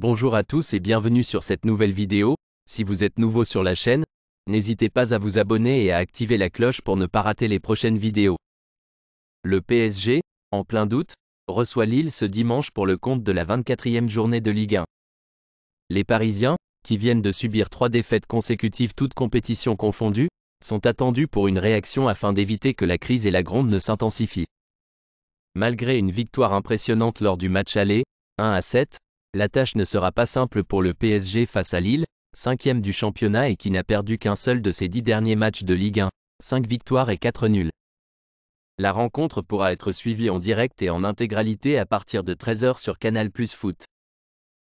Bonjour à tous et bienvenue sur cette nouvelle vidéo, si vous êtes nouveau sur la chaîne, n'hésitez pas à vous abonner et à activer la cloche pour ne pas rater les prochaines vidéos. Le PSG, en plein doute, reçoit Lille ce dimanche pour le compte de la 24e journée de Ligue 1. Les Parisiens, qui viennent de subir trois défaites consécutives toutes compétitions confondues, sont attendus pour une réaction afin d'éviter que la crise et la gronde ne s'intensifient. Malgré une victoire impressionnante lors du match aller, 1 à 7, la tâche ne sera pas simple pour le PSG face à Lille, cinquième du championnat et qui n'a perdu qu'un seul de ses dix derniers matchs de Ligue 1, 5 victoires et 4 nuls. La rencontre pourra être suivie en direct et en intégralité à partir de 13h sur Canal Plus Foot.